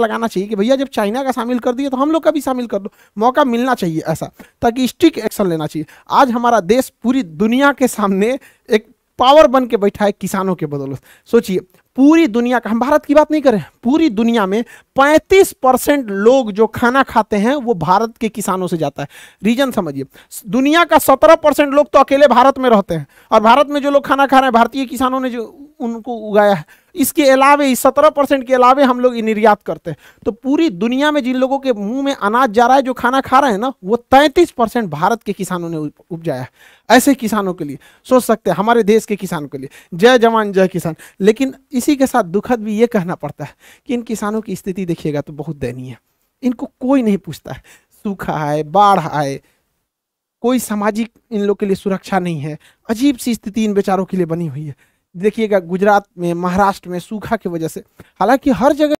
पर लगाना चाहिए कि भैया जब चाइना का शामिल कर दिए तो हम लोग का भी शामिल कर दो मौका मिलना चाहिए ऐसा ताकि स्ट्रिक एक्शन लेना चाहिए आज हमारा देश पूरी दुनिया के सामने एक पावर बन के बैठा है किसानों के बदौलत सोचिए पूरी दुनिया का हम भारत की बात नहीं करें पूरी दुनिया में 35 परसेंट लोग जो खाना खाते हैं वो भारत के किसानों से जाता है रीजन समझिए दुनिया का 17 परसेंट लोग तो अकेले भारत में रहते हैं और भारत में जो लोग खाना खा रहे हैं भारतीय किसानों ने जो उनको उगाया है इसके अलावे इस सत्रह परसेंट के अलावे हम लोग निर्यात करते हैं तो पूरी दुनिया में जिन लोगों के मुंह में अनाज जा रहा है जो खाना खा रहे हैं ना वो तैंतीस परसेंट भारत के किसानों ने उपजाया है ऐसे किसानों के लिए सोच सकते हैं हमारे देश के किसानों के लिए जय जवान जय किसान लेकिन इसी के साथ दुखद भी ये कहना पड़ता है कि इन किसानों की स्थिति देखिएगा तो बहुत दयनीय है इनको कोई नहीं पूछता है सूखा आए बाढ़ आए कोई सामाजिक इन लोग के लिए सुरक्षा नहीं है अजीब सी स्थिति इन बेचारों के लिए बनी हुई है देखिएगा गुजरात में महाराष्ट्र में सूखा की वजह से हालांकि हर जगह